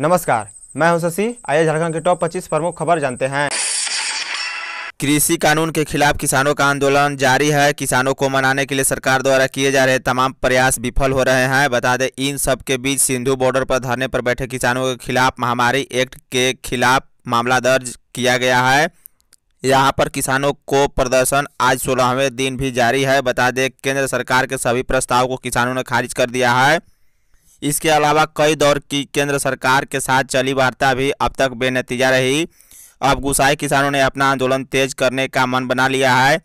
नमस्कार मैं हूं शशि आइए झारखंड के टॉप 25 प्रमुख खबर जानते हैं कृषि कानून के खिलाफ किसानों का आंदोलन जारी है किसानों को मनाने के लिए सरकार द्वारा किए जा रहे तमाम प्रयास विफल हो रहे हैं बता दें इन सब के बीच सिंधु बॉर्डर पर धरने पर बैठे किसानों के खिलाफ महामारी एक्ट के खिलाफ मामला दर्ज किया गया है यहाँ पर किसानों को प्रदर्शन आज सोलहवें दिन भी जारी है बता दें केंद्र सरकार के सभी प्रस्ताव को किसानों ने खारिज कर दिया है इसके अलावा कई दौर की केंद्र सरकार के साथ चली वार्ता भी अब तक बेनतीजा रही अब गुसाई किसानों ने अपना आंदोलन तेज करने का मन बना लिया है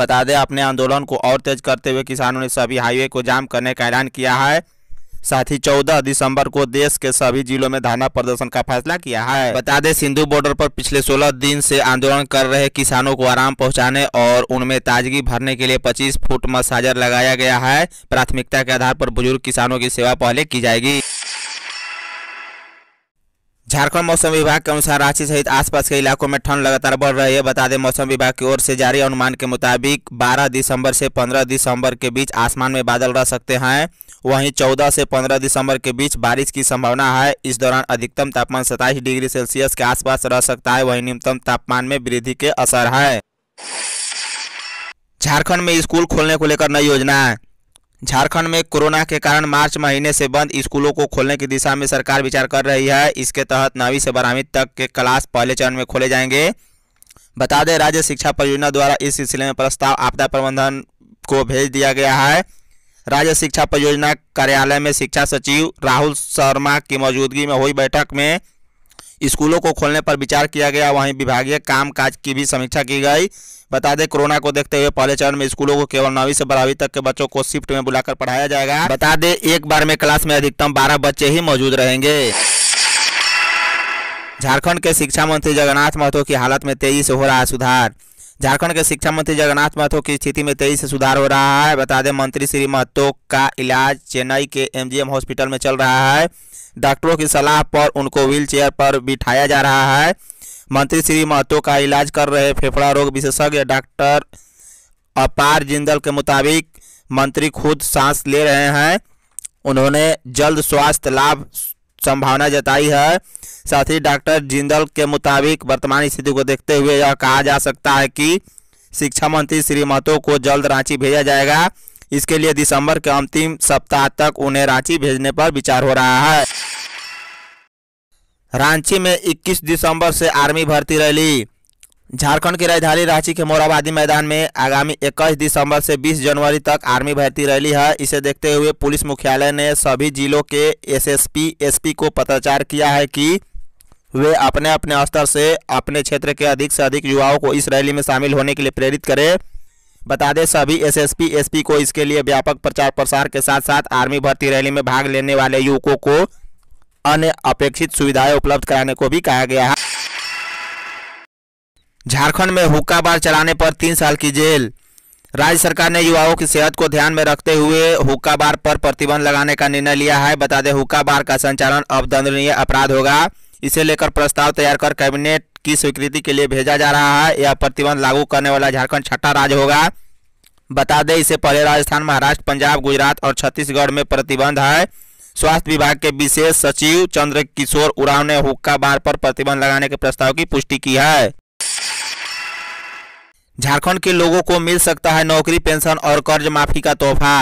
बता दें अपने आंदोलन को और तेज करते हुए किसानों ने सभी हाईवे को जाम करने का ऐलान किया है साथ ही चौदह दिसंबर को देश के सभी जिलों में धरना प्रदर्शन का फैसला किया है बता दें सिंधु बॉर्डर पर पिछले 16 दिन से आंदोलन कर रहे किसानों को आराम पहुंचाने और उनमें ताजगी भरने के लिए 25 फुट मसाजर लगाया गया है प्राथमिकता के आधार पर बुजुर्ग किसानों की सेवा पहले की जाएगी झारखंड मौसम विभाग के अनुसार रांची सहित आसपास के इलाकों में ठंड लगातार बढ़ रही है बता दें मौसम विभाग की ओर से जारी अनुमान के मुताबिक 12 दिसंबर से 15 दिसंबर के बीच आसमान में बादल रह सकते हैं वहीं 14 से 15 दिसंबर के बीच बारिश की संभावना है इस दौरान अधिकतम तापमान सताईस डिग्री सेल्सियस के आसपास रह सकता है वहीं न्यूनतम तापमान में वृद्धि के असर है झारखंड में स्कूल खोलने को लेकर नई योजना है झारखंड में कोरोना के कारण मार्च महीने से बंद स्कूलों को खोलने की दिशा में सरकार विचार कर रही है इसके तहत नौवीं से बारहवीं तक के क्लास पहले चरण में खोले जाएंगे बता दें राज्य शिक्षा परियोजना द्वारा इस सिलसिले में प्रस्ताव आपदा प्रबंधन को भेज दिया गया है राज्य शिक्षा परियोजना कार्यालय में शिक्षा सचिव राहुल शर्मा की मौजूदगी में हुई बैठक में स्कूलों को खोलने पर विचार किया गया वहीं विभागीय कामकाज की भी समीक्षा की गई बता दें कोरोना को देखते हुए पहले चरण में स्कूलों को केवल नौवीं से बारहवीं तक के बच्चों को शिफ्ट में बुलाकर पढ़ाया जाएगा बता दें एक बार में क्लास में अधिकतम बारह बच्चे ही मौजूद रहेंगे झारखंड के शिक्षा मंत्री जगन्नाथ महतो की हालत में तेजी से हो रहा है सुधार झारखंड के शिक्षा मंत्री जगन्नाथ महतो की स्थिति में तेजी से सुधार हो रहा है बता दें मंत्री श्री महतो का इलाज चेन्नई के एमजीएम हॉस्पिटल में चल रहा है डॉक्टरों की सलाह पर उनको व्हील चेयर पर बिठाया जा रहा है मंत्री श्री महतो का इलाज कर रहे फेफड़ा रोग विशेषज्ञ डॉक्टर अपार जिंदल के मुताबिक मंत्री खुद सांस ले रहे हैं उन्होंने जल्द स्वास्थ्य लाभ संभावना जताई है साथ ही डॉक्टर जिंदल के मुताबिक वर्तमान स्थिति को देखते हुए यह कहा जा सकता है कि शिक्षा मंत्री श्री महतो को जल्द रांची भेजा जाएगा इसके लिए दिसंबर के अंतिम सप्ताह तक उन्हें रांची भेजने पर विचार हो रहा है रांची में 21 दिसंबर से आर्मी भर्ती रैली झारखंड की राजधानी रांची के मोराबादी मैदान में आगामी 21 दिसंबर से 20 जनवरी तक आर्मी भर्ती रैली है इसे देखते हुए पुलिस मुख्यालय ने सभी जिलों के एसएसपी एसपी को पत्राचार किया है कि वे अपने अपने स्तर से अपने क्षेत्र के अधिक से अधिक युवाओं को इस रैली में शामिल होने के लिए प्रेरित करें बता दें सभी एसएसपी एसपी को इसके लिए व्यापक प्रचार प्रसार के साथ साथ आर्मी भर्ती रैली में भाग लेने वाले युवकों को अन्य अपेक्षित सुविधाएं उपलब्ध कराने को भी कहा गया है झारखंड में हुक्का बार चलाने पर तीन साल की जेल राज्य सरकार ने युवाओं की सेहत को ध्यान में रखते हुए हुक्का बार पर प्रतिबंध लगाने का निर्णय लिया है बता दें हुक्का बार का संचालन अब दंडनीय अपराध होगा इसे लेकर प्रस्ताव तैयार कर कैबिनेट की स्वीकृति के लिए भेजा जा रहा है यह प्रतिबंध लागू करने वाला झारखंड छठा राज्य होगा बता दें इसे पहले राजस्थान महाराष्ट्र पंजाब गुजरात और छत्तीसगढ़ में प्रतिबंध है स्वास्थ्य विभाग के विशेष सचिव चंद्र किशोर उराव ने हुक्का बार पर प्रतिबंध लगाने के प्रस्ताव की पुष्टि की है झारखंड के लोगों को मिल सकता है नौकरी पेंशन और कर्ज माफी का तोहफा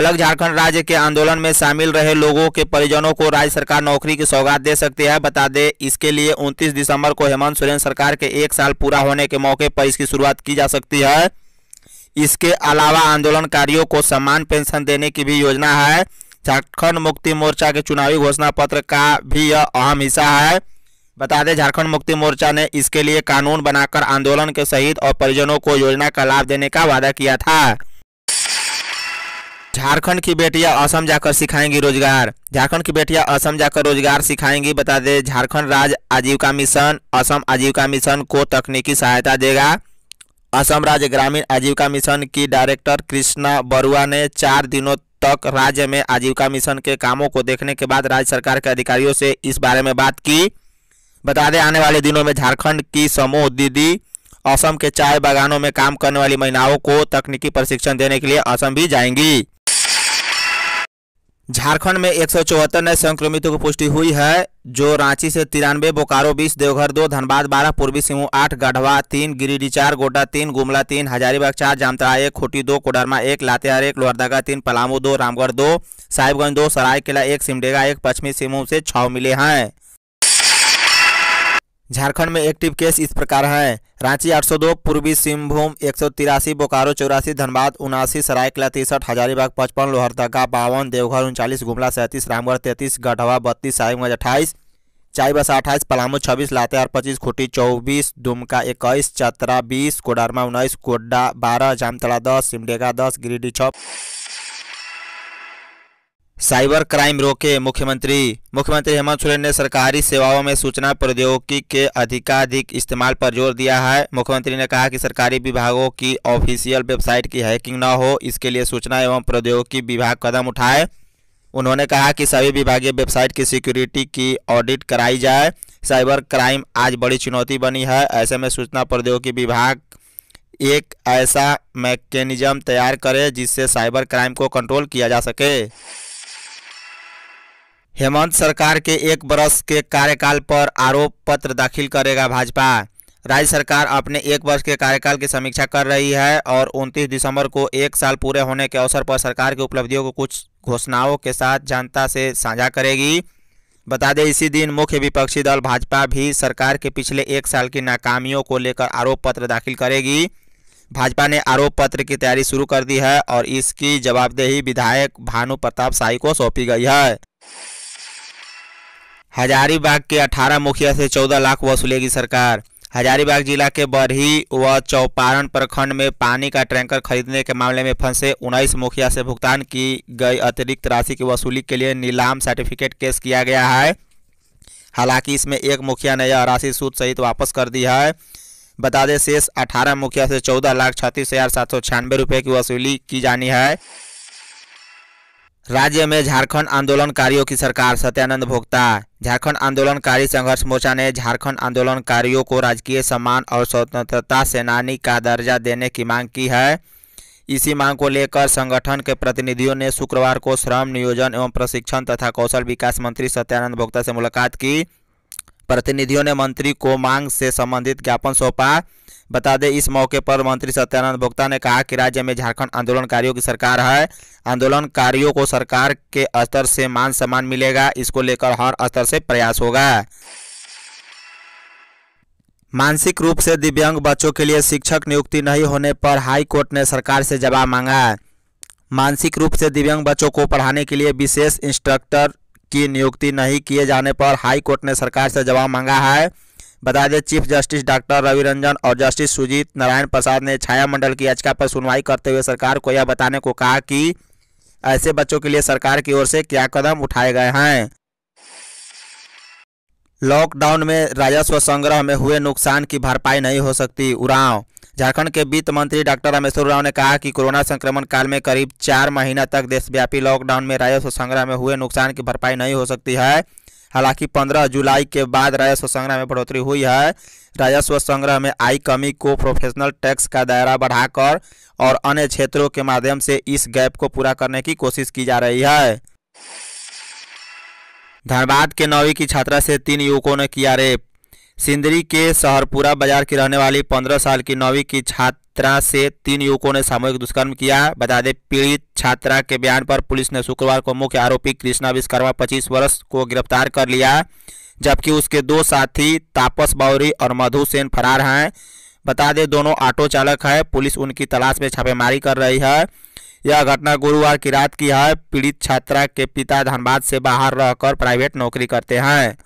अलग झारखंड राज्य के आंदोलन में शामिल रहे लोगों के परिजनों को राज्य सरकार नौकरी की सौगात दे सकती है बता दें इसके लिए 29 दिसंबर को हेमंत सोरेन सरकार के एक साल पूरा होने के मौके पर इसकी शुरुआत की जा सकती है इसके अलावा आंदोलनकारियों को समान पेंशन देने की भी योजना है झारखंड मुक्ति मोर्चा के चुनावी घोषणा पत्र का भी यह अहम हिस्सा है बता दें झारखंड मुक्ति मोर्चा ने इसके लिए कानून बनाकर आंदोलन के शहीद और परिजनों को योजना का लाभ देने का वादा किया था झारखंड की बेटियां असम जाकर सिखाएंगी रोजगार झारखंड की बेटियां असम जाकर रोजगार सिखाएंगी बता दें झारखंड राज्य आजीविका मिशन असम आजीविका मिशन को तकनीकी सहायता देगा असम राज्य ग्रामीण आजीविका मिशन की डायरेक्टर कृष्णा बरुआ ने चार दिनों तक राज्य में आजीविका मिशन के कामों को देखने के बाद राज्य सरकार के अधिकारियों से इस बारे में बात की बता दें आने वाले दिनों में झारखंड की समूह दीदी असम के चाय बागानों में काम करने वाली महिलाओं को तकनीकी प्रशिक्षण देने के लिए असम भी जाएंगी झारखंड में एक नए संक्रमितों की पुष्टि हुई है जो रांची से तिरानवे बोकारो बीस देवघर दो धनबाद बारह पूर्वी सिंह आठ गढ़वा तीन गिरिडीह चार गोड्डा तीन गुमला तीन हजारीबाग चार जामताड़ा एक खोटी दो कोडरमा एक लातेहार एक लोहरदगा तीन पलामू दो रामगढ़ दो साहिबगंज दो सरायकेला एक सिमडेगा एक पश्चिमी सिंहभूम से छः मिले हैं झारखंड में एक्टिव केस इस प्रकार हैं रांची 802 पूर्वी सिंहभूम एक बोकारो चौरासी धनबाद उनासी सरायकला तिरसठ हजारीबाग पचपन लोहरदगा बावन देवघर उनचालीस गुमला सैंतीस रामगढ़ तैंतीस गढ़वा बत्तीस साहिबगंज अट्ठाईस चाईबसा अट्ठाईस पलामू छब्बीस लातेहार पच्चीस खुटी चौबीस दुमका इक्कीस चतरा बीस कोडरमा उन्नीस गोड्डा बारह जामतला दस सिमडेगा दस गिरिडीह छः साइबर क्राइम रोके मुख्यमंत्री मुख्यमंत्री हेमंत सोरेन ने सरकारी सेवाओं में सूचना प्रौद्योगिकी के अधिकाधिक इस्तेमाल पर जोर दिया है मुख्यमंत्री ने कहा कि सरकारी विभागों की ऑफिशियल वेबसाइट की हैकिंग न हो इसके लिए सूचना एवं प्रौद्योगिकी विभाग कदम उठाए उन्होंने कहा कि सभी विभागीय वेबसाइट की सिक्योरिटी की ऑडिट कराई जाए साइबर क्राइम आज बड़ी चुनौती बनी है ऐसे में सूचना प्रौद्योगिकी विभाग एक ऐसा मैकेनिज्म तैयार करे जिससे साइबर क्राइम को कंट्रोल किया जा सके हेमंत सरकार के एक वर्ष के कार्यकाल पर आरोप पत्र दाखिल करेगा भाजपा राज्य सरकार अपने एक वर्ष के कार्यकाल की समीक्षा कर रही है और 29 दिसंबर को एक साल पूरे होने के अवसर पर सरकार की उपलब्धियों को कुछ घोषणाओं के साथ जनता से साझा करेगी बता दें इसी दिन मुख्य विपक्षी दल भाजपा भी सरकार के पिछले एक साल की नाकामियों को लेकर आरोप पत्र दाखिल करेगी भाजपा ने आरोप पत्र की तैयारी शुरू कर दी है और इसकी जवाबदेही विधायक भानु प्रताप साई को सौंपी गई है हजारीबाग के 18 मुखिया से 14 लाख वसूलेगी सरकार हजारीबाग जिला के बरही व चौपारण प्रखंड में पानी का टैंकर खरीदने के मामले में फंसे उन्नीस मुखिया से भुगतान की गई अतिरिक्त राशि की वसूली के लिए नीलाम सर्टिफिकेट केस किया गया है हालांकि इसमें एक मुखिया ने यह राशि सूद सहित वापस कर दी है बता दें शेष अठारह मुखिया से चौदह लाख छत्तीस हज़ार सात सौ छियानवे रुपये की वसूली की जानी है राज्य में झारखंड आंदोलनकारियों की सरकार सत्यानंद भोक्ता झारखंड आंदोलनकारी संघर्ष मोर्चा ने झारखंड आंदोलनकारियों को राजकीय सम्मान और स्वतंत्रता सेनानी का दर्जा देने की मांग की है इसी मांग को लेकर संगठन के प्रतिनिधियों ने शुक्रवार को श्रम नियोजन एवं प्रशिक्षण तथा कौशल विकास मंत्री सत्यानंद भोक्ता से मुलाकात की प्रतिनिधियों ने मंत्री को मांग से संबंधित ज्ञापन सौंपा बता दें इस मौके पर मंत्री सत्यानंद भोक्ता ने कहा कि राज्य में झारखंड आंदोलनकारियों की सरकार है आंदोलनकारियों को सरकार के स्तर से मान सम्मान मिलेगा इसको लेकर हर स्तर से प्रयास होगा मानसिक रूप से दिव्यांग बच्चों के लिए शिक्षक नियुक्ति नहीं होने पर हाई कोर्ट ने सरकार से जवाब मांगा मानसिक रूप से दिव्यांग बच्चों को पढ़ाने के लिए विशेष इंस्ट्रक्टर की नियुक्ति नहीं किए जाने पर हाई कोर्ट ने सरकार से जवाब मांगा है बता दें chief justice doctor Ravi Ranjan और जस्टिस सुजीत नारायण प्रसाद ने छाया मंडल की याचिका पर सुनवाई करते हुए सरकार को यह बताने को कहा कि ऐसे बच्चों के लिए सरकार की ओर से क्या कदम उठाए गए हैं लॉकडाउन में राजस्व संग्रह में हुए नुकसान की भरपाई नहीं हो सकती उड़ाव झारखंड के वित्त मंत्री डॉक्टर रामेश्वर राव ने कहा कि कोरोना संक्रमण काल में करीब चार महीना तक देशव्यापी लॉकडाउन में राजस्व संग्रह में हुए नुकसान की भरपाई नहीं हो सकती है हालांकि 15 जुलाई के बाद राजस्व संग्रह में बढ़ोतरी हुई है राजस्व संग्रह में आई कमी को प्रोफेशनल टैक्स का दायरा बढ़ाकर और अन्य क्षेत्रों के माध्यम से इस गैप को पूरा करने की कोशिश की जा रही है धनबाद के नौवीं की छात्रा से तीन युवकों ने किया रेप सिंदरी के शहरपुरा बाजार की रहने वाली पंद्रह साल की नौवीं की छात्रा से तीन युवकों ने सामूहिक दुष्कर्म किया बता दें पीड़ित छात्रा के बयान पर पुलिस ने शुक्रवार को मुख्य आरोपी कृष्णा विश्वकर्मा पच्चीस वर्ष को गिरफ्तार कर लिया जबकि उसके दो साथी तापस बावरी और मधु सेन फरार हैं बता दें दोनों ऑटो चालक हैं पुलिस उनकी तलाश में छापेमारी कर रही है यह घटना गुरुवार की रात की है पीड़ित छात्रा के पिता धनबाद से बाहर रहकर प्राइवेट नौकरी करते हैं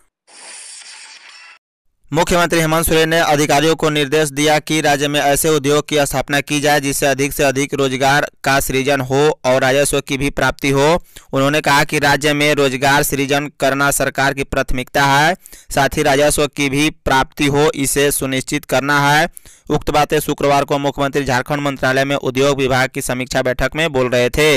मुख्यमंत्री हेमंत सोरेन ने अधिकारियों को निर्देश दिया कि राज्य में ऐसे उद्योग की स्थापना की जाए जिससे अधिक से अधिक रोजगार का सृजन हो और राजस्व की भी प्राप्ति हो उन्होंने कहा कि राज्य में रोजगार सृजन करना सरकार की प्राथमिकता है साथ ही राजस्व की भी प्राप्ति हो इसे सुनिश्चित करना है उक्त बातें शुक्रवार को मुख्यमंत्री झारखंड मंत्रालय में उद्योग विभाग की समीक्षा बैठक में बोल रहे थे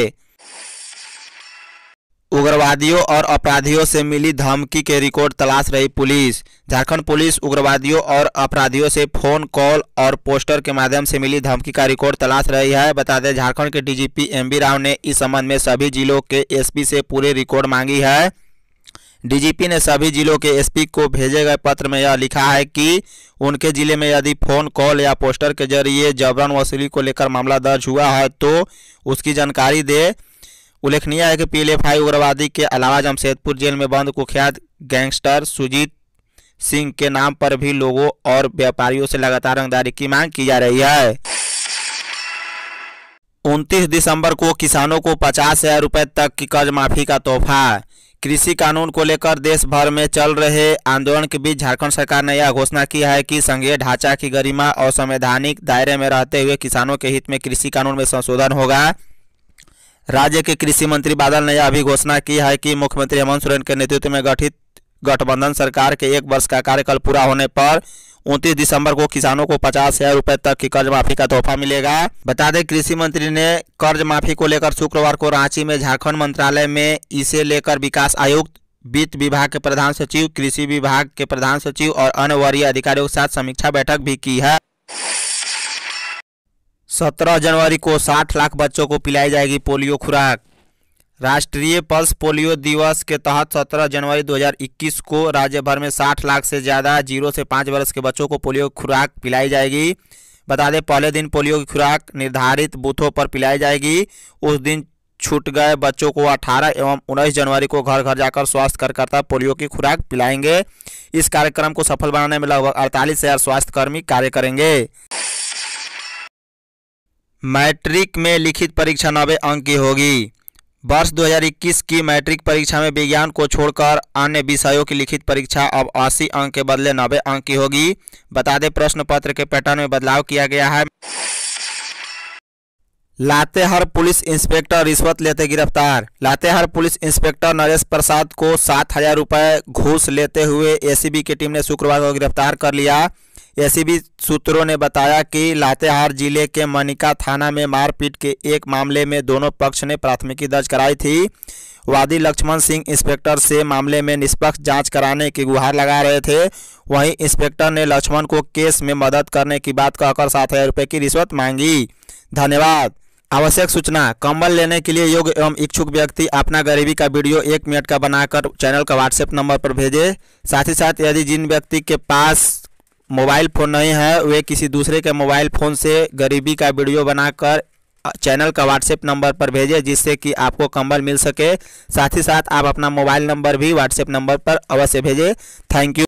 उग्रवादियों और अपराधियों से मिली धमकी के रिकॉर्ड तलाश रही पुलिस झारखंड पुलिस उग्रवादियों और अपराधियों से फोन कॉल और पोस्टर के माध्यम से मिली धमकी का रिकॉर्ड तलाश रही है बता दें झारखंड के डीजीपी एमबी राव ने इस संबंध में सभी जिलों के एसपी से पूरे रिकॉर्ड मांगी है डीजीपी ने सभी जिलों के एसपी को भेजे गए पत्र में यह लिखा है कि उनके जिले में यदि फोन कॉल या पोस्टर के जरिए जबरन वसूली को लेकर मामला दर्ज हुआ है तो उसकी जानकारी दे उल्लेखनीय है कि फाई उग्रवादी के अलावा जमशेदपुर जेल में बंद कुख्यात गैंगस्टर सुजीत सिंह के नाम पर भी लोगों और व्यापारियों से लगातार रंगदारी की मांग की जा रही है 29 दिसंबर को किसानों को पचास हजार रुपए तक की कर्ज माफी का तोहफा कृषि कानून को लेकर देश भर में चल रहे आंदोलन के बीच झारखंड सरकार ने यह घोषणा की है कि संघीय ढांचा की गरिमा और संवैधानिक दायरे में रहते हुए किसानों के हित में कृषि कानून में संशोधन होगा राज्य के कृषि मंत्री बादल ने यह भी घोषणा की है कि मुख्यमंत्री हेमंत सोरेन के नेतृत्व में गठित गठबंधन सरकार के एक वर्ष का कार्यकाल पूरा होने पर 29 दिसंबर को किसानों को पचास हजार रुपए तक की कर्ज माफी का तोहफा मिलेगा बता दें कृषि मंत्री ने कर्ज माफी को लेकर शुक्रवार को रांची में झारखंड मंत्रालय में इसे लेकर विकास आयुक्त वित्त विभाग के प्रधान सचिव कृषि विभाग के प्रधान सचिव और अन्य वरीय अधिकारियों के साथ समीक्षा बैठक भी की है सत्रह जनवरी को साठ लाख बच्चों को पिलाई जाएगी पोलियो खुराक राष्ट्रीय पल्स पोलियो दिवस के तहत 17 जनवरी 2021 को राज्य भर में 60 लाख से ज़्यादा जीरो से पाँच वर्ष के बच्चों को पोलियो खुराक पिलाई जाएगी बता दें पहले दिन पोलियो की खुराक निर्धारित बूथों पर पिलाई जाएगी उस दिन छूट गए बच्चों को 18 एवं 19 जनवरी को घर घर जाकर स्वास्थ्य कार्यकर्ता पोलियो की खुराक पिलाएंगे इस कार्यक्रम को सफल बनाने में लगभग अड़तालीस हज़ार स्वास्थ्यकर्मी कार्य करेंगे मैट्रिक में लिखित परीक्षा नब्बे अंक की होगी वर्ष 2021 की मैट्रिक परीक्षा में विज्ञान को छोड़कर अन्य विषयों की लिखित परीक्षा अब 80 अंक के बदले 90 अंक की होगी बता दें प्रश्न पत्र के पैटर्न में बदलाव किया गया है लातेहार पुलिस इंस्पेक्टर रिश्वत लेते गिरफ्तार लातेहार पुलिस इंस्पेक्टर नरेश प्रसाद को सात हजार रुपये घूस लेते हुए एसीबी की टीम ने शुक्रवार को गिरफ्तार कर लिया एसीबी सूत्रों ने बताया कि लातेहार जिले के मनिका थाना में मारपीट के एक मामले में दोनों पक्ष ने प्राथमिकी दर्ज कराई थी वादी लक्ष्मण सिंह इंस्पेक्टर से मामले में निष्पक्ष जांच कराने की गुहार लगा रहे थे वहीं इंस्पेक्टर ने लक्ष्मण को केस में मदद करने की बात कहकर सात हज़ार रुपये की रिश्वत मांगी धन्यवाद आवश्यक सूचना कंबल लेने के लिए योग्य एवं इच्छुक व्यक्ति अपना गरीबी का वीडियो एक मिनट का बनाकर चैनल का व्हाट्सएप नंबर पर भेजे साथ ही साथ यदि जिन व्यक्ति के पास मोबाइल फ़ोन नहीं है वे किसी दूसरे के मोबाइल फ़ोन से गरीबी का वीडियो बनाकर चैनल का व्हाट्सएप नंबर पर भेजें जिससे कि आपको कंबल मिल सके साथ ही साथ आप अपना मोबाइल नंबर भी व्हाट्सएप नंबर पर अवश्य भेजें थैंक यू